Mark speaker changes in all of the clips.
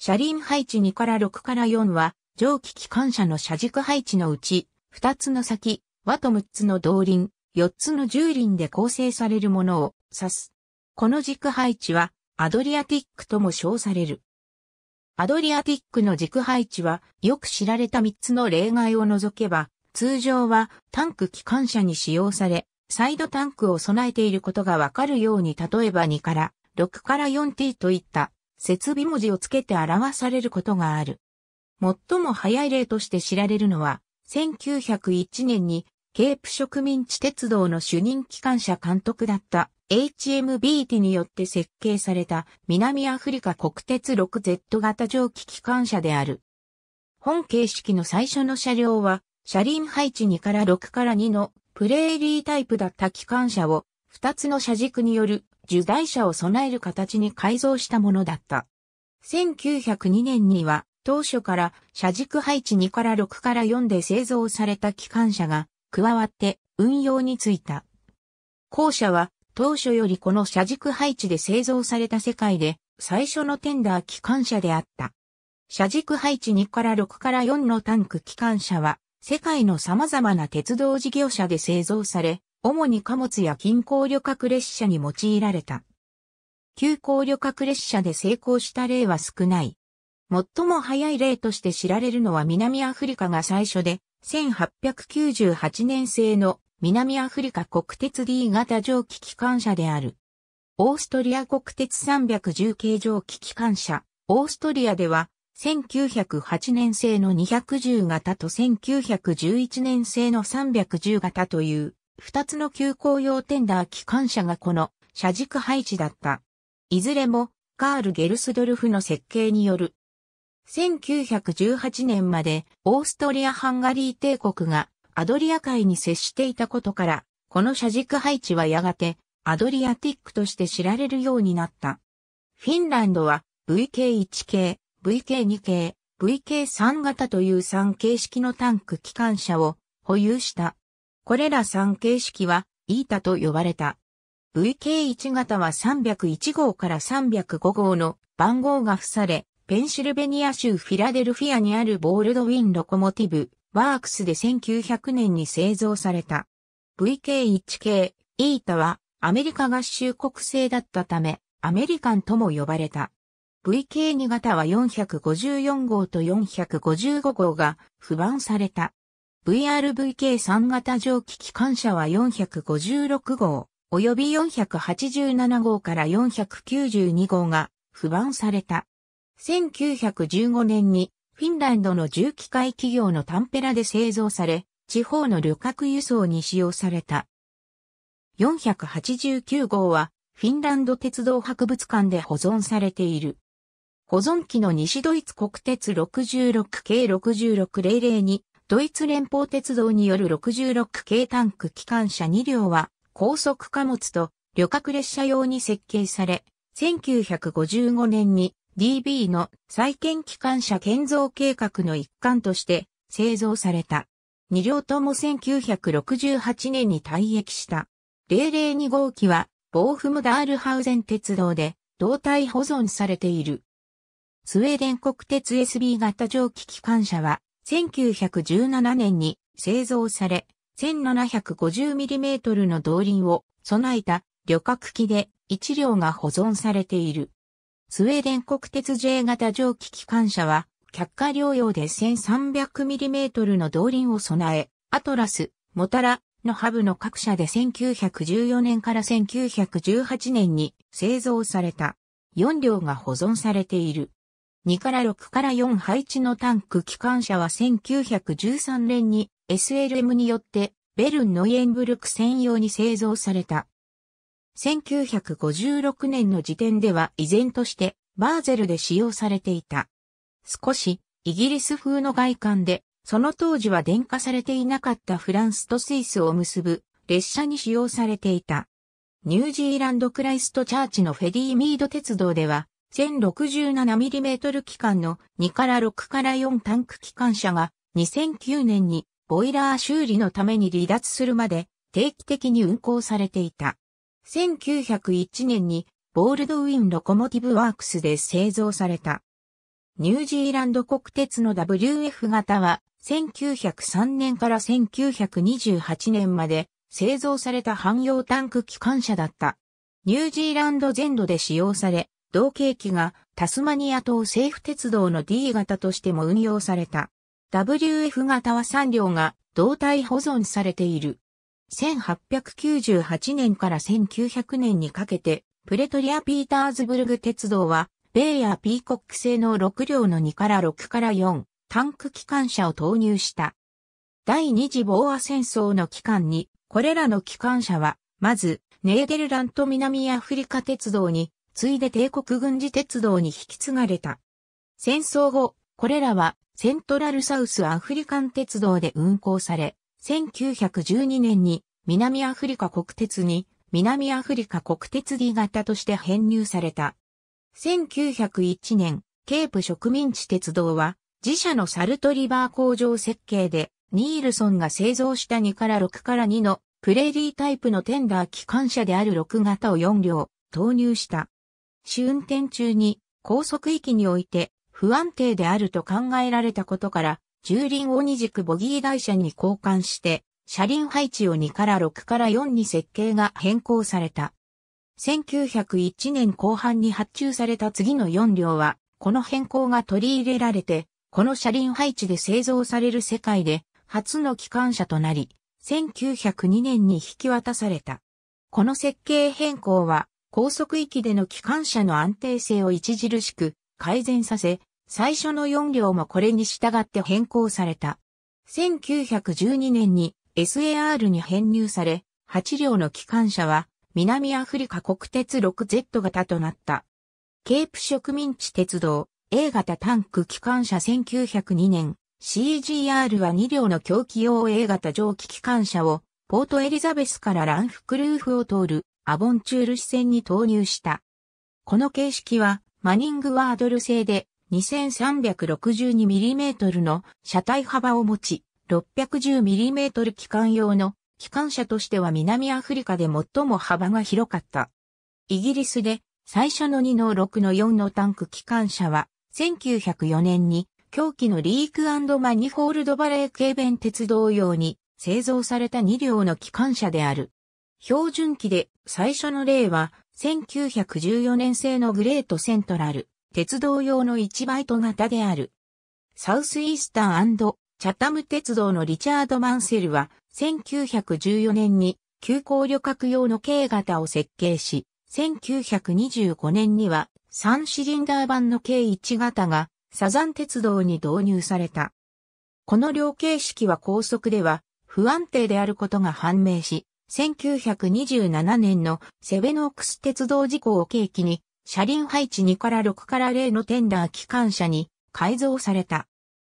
Speaker 1: 車輪配置2から6から4は、蒸気機関車の車軸配置のうち、2つの先、和と6つの動輪、4つの重輪で構成されるものを指す。この軸配置は、アドリアティックとも称される。アドリアティックの軸配置は、よく知られた3つの例外を除けば、通常はタンク機関車に使用され、サイドタンクを備えていることがわかるように例えば2から6から 4T といった設備文字をつけて表されることがある。最も早い例として知られるのは、1901年にケープ植民地鉄道の主任機関車監督だった HM b t によって設計された南アフリカ国鉄 6Z 型蒸気機関車である。本形式の最初の車両は車輪配置2から6から2のプレーリータイプだった機関車を2つの車軸による受台車を備える形に改造したものだった。1902年には、当初から車軸配置2から6から4で製造された機関車が加わって運用についた。後者は当初よりこの車軸配置で製造された世界で最初のテンダー機関車であった。車軸配置2から6から4のタンク機関車は世界の様々な鉄道事業者で製造され、主に貨物や近郊旅客列車に用いられた。急行旅客列車で成功した例は少ない。最も早い例として知られるのは南アフリカが最初で、1898年製の南アフリカ国鉄 D 型蒸気機関車である。オーストリア国鉄310系蒸気機関車、オーストリアでは、1908年製の210型と1911年製の310型という二つの急行用テンダー機関車がこの車軸配置だった。いずれもカール・ゲルスドルフの設計による。1918年までオーストリア・ハンガリー帝国がアドリア海に接していたことから、この車軸配置はやがてアドリアティックとして知られるようになった。フィンランドは VK1 系、VK2 系、VK3 型という3形式のタンク機関車を保有した。これら3形式は、イータと呼ばれた。VK1 型は301号から305号の番号が付され、ペンシルベニア州フィラデルフィアにあるボールドウィン・ロコモティブ・ワークスで1900年に製造された。VK1 系、イータはアメリカ合衆国製だったため、アメリカンとも呼ばれた。VK2 型は454号と455号が不番された。VRVK3 型蒸気機関車は456号、及び487号から492号が不番された。1915年にフィンランドの重機械企業のタンペラで製造され、地方の旅客輸送に使用された。489号はフィンランド鉄道博物館で保存されている。保存機の西ドイツ国鉄66系6600 2ドイツ連邦鉄道による66系タンク機関車2両は、高速貨物と旅客列車用に設計され、1955年に DB の再建機関車建造計画の一環として製造された。2両とも1968年に退役した。002号機は、ボーフムダールハウゼン鉄道で、胴体保存されている。スウェーデン国鉄 SB 型蒸気機関車は、1917年に製造され、1750mm の動輪を備えた旅客機で1両が保存されている。スウェーデン国鉄 J 型蒸気機関車は、客下療養で 1300mm の動輪を備え、アトラス、モタラのハブの各社で1914年から1918年に製造された。4両が保存されている。2から6から4配置のタンク機関車は1913年に SLM によってベルン・ノイエンブルク専用に製造された。1956年の時点では依然としてバーゼルで使用されていた。少しイギリス風の外観で、その当時は電化されていなかったフランスとスイスを結ぶ列車に使用されていた。ニュージーランドクライストチャーチのフェデーミード鉄道では 1067mm 機関の2から6から4タンク機関車が2009年にボイラー修理のために離脱するまで定期的に運行されていた。1901年にボールドウィン・ロコモティブ・ワークスで製造された。ニュージーランド国鉄の WF 型は1903年から1928年まで製造された汎用タンク機関車だった。ニュージーランド全土で使用され、同型機がタスマニア島政府鉄道の D 型としても運用された。WF 型は3両が同体保存されている。1898年から1900年にかけて、プレトリア・ピーターズブルグ鉄道は、米やピーコック製の6両の2から6から4、タンク機関車を投入した。第二次ボーア戦争の期間に、これらの機関車は、まず、ネーデルラント南アフリカ鉄道についで帝国軍事鉄道に引き継がれた。戦争後、これらはセントラルサウスアフリカン鉄道で運行され、1912年に南アフリカ国鉄に南アフリカ国鉄 D 型として編入された。1901年、ケープ植民地鉄道は自社のサルトリバー工場設計でニールソンが製造した2から6から2のプレーリータイプのテンダー機関車である6型を4両投入した。試運転中に高速域において不安定であると考えられたことから、重輪を二軸ボギー台車に交換して、車輪配置を2から6から4に設計が変更された。1901年後半に発注された次の4両は、この変更が取り入れられて、この車輪配置で製造される世界で初の機関車となり、1902年に引き渡された。この設計変更は高速域での機関車の安定性を著しく改善させ、最初の4両もこれに従って変更された。1912年に SAR に編入され、8両の機関車は南アフリカ国鉄 6Z 型となった。ケープ植民地鉄道 A 型タンク機関車1902年 CGR は2両の狂気用 A 型蒸気機関車をポートエリザベスからランフクルーフを通るアボンチュール支線に投入した。この形式はマニングワードル製で 2362mm の車体幅を持ち 610mm 機関用の機関車としては南アフリカで最も幅が広かった。イギリスで最初の2の6の4のタンク機関車は1904年に狂気のリークマニホールドバレー軽便鉄道用に製造された2両の機関車である。標準機で最初の例は1914年製のグレートセントラル、鉄道用の1バイト型である。サウスイースタンチャタム鉄道のリチャード・マンセルは1914年に急行旅客用の軽型を設計し、1925年には3シリンダー版の軽1型がサザン鉄道に導入された。この量形式は高速では不安定であることが判明し、1927年のセベノークス鉄道事故を契機に、車輪配置2から6から0のテンダー機関車に改造された。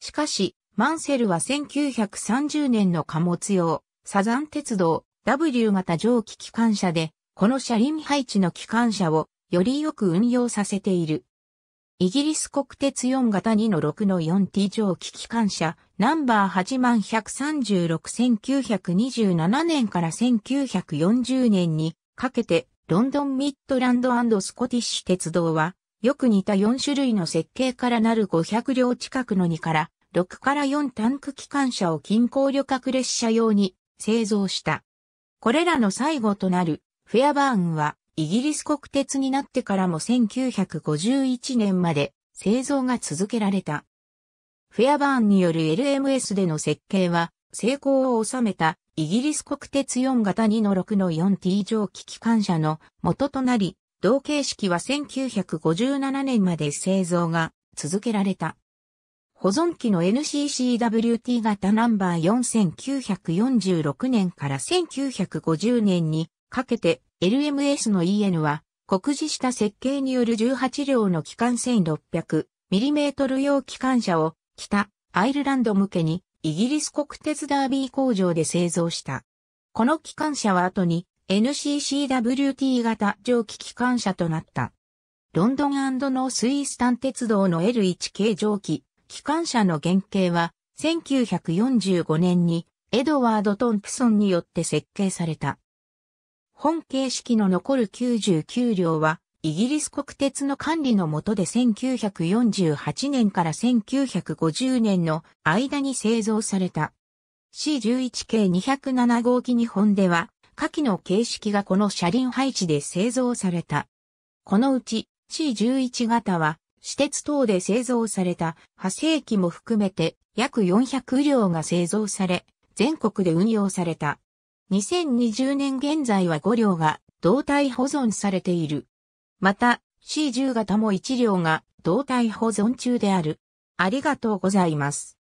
Speaker 1: しかし、マンセルは1930年の貨物用、サザン鉄道 W 型蒸気機関車で、この車輪配置の機関車をよりよく運用させている。イギリス国鉄4型2の6の 4T 蒸気機関車、ナンバー8136927年から1940年にかけて、ロンドンミッドランドスコティッシュ鉄道は、よく似た4種類の設計からなる500両近くの2から6から4タンク機関車を近郊旅客列車用に製造した。これらの最後となるフェアバーンはイギリス国鉄になってからも1951年まで製造が続けられた。フェアバーンによる LMS での設計は成功を収めたイギリス国鉄4型2の6の 4T 蒸気機関車の元となり、同形式は1957年まで製造が続けられた。保存期の NCCWT 型ナンバー4946年から1950年にかけて LMS の EN は、酷似した設計による18両の機関 1600mm 用機関車を北アイルランド向けにイギリス国鉄ダービー工場で製造した。この機関車は後に NCCWT 型蒸気機関車となった。ロンドンノースイースタン鉄道の L1 系蒸気機関車の原型は1945年にエドワード・トンプソンによって設計された。本形式の残る99両は、イギリス国鉄の管理のもとで1948年から1950年の間に製造された。C11 系207号機日本では、下記の形式がこの車輪配置で製造された。このうち C11 型は、私鉄等で製造された派生機も含めて約400両が製造され、全国で運用された。2020年現在は5両が胴体保存されている。また C10 型も1両が胴体保存中である。ありがとうございます。